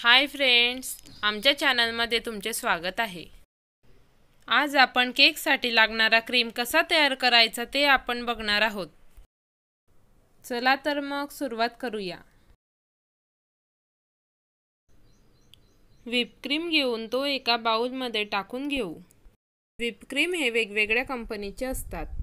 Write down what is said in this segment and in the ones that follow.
hi friends आमच्या चॅनलमध्ये तुमचे स्वागत आहे आज आपण केकसाठी लागणारा क्रीम कसा तयार करायचा ते आपण बघणार आहोत चला तर मग सुरुवात करूया क्रीम घेऊन तो एका बाऊलमध्ये टाकून घेऊ क्रीम हे वेगवेगळ्या कंपनीचे असतात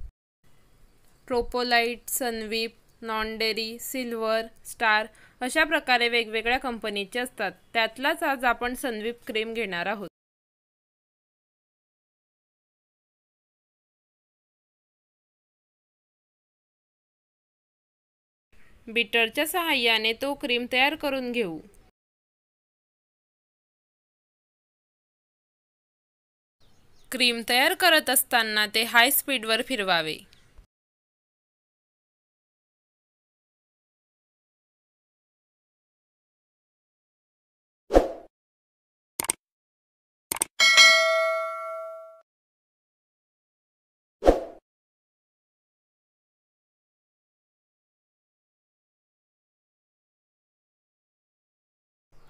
ट्रोपोलाइट सनविप नॉन डेरी सिल्वर स्टार अशा प्रकारे वेगवेगळ्या कंपनीचे असतात त्यातलाच आज आपण सनविप क्रीम घेणार आहोत बीटरच्या सहाय्याने तो क्रीम तयार करून घेऊ क्रीम तयार करत असताना ते हाय स्पीडवर फिरवावे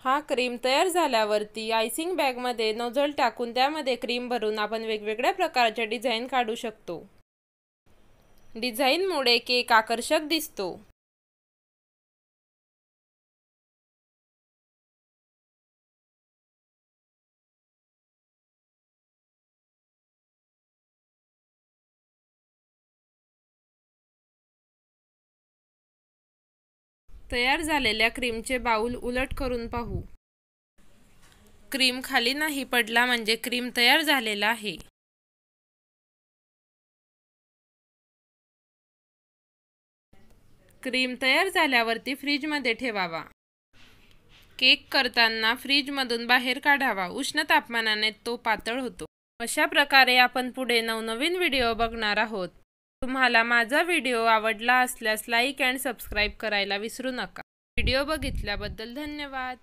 हा क्रीम तयार झाल्यावरती आयसिंग बॅगमध्ये नोझल टाकून त्यामध्ये क्रीम भरून आपण वेगवेगळ्या प्रकारचे डिझाईन काढू शकतो डिझाईनमुळे केक आकर्षक दिसतो तयार झालेल्या क्रीमचे बाउल उलट करून पाहू क्रीम खाली नाही पडला म्हणजे क्रीम तयार झालेला आहे क्रीम तयार झाल्यावरती फ्रीजमध्ये ठेवावा केक करताना फ्रीजमधून बाहेर काढावा उष्ण तापमानाने तो पातळ होतो अशा प्रकारे आपण पुढे नवनवीन व्हिडिओ बघणार आहोत तुम्हाला माझा व्हिडिओ आवडला असल्यास लाईक अँड सबस्क्राईब करायला विसरू नका व्हिडिओ बघितल्याबद्दल धन्यवाद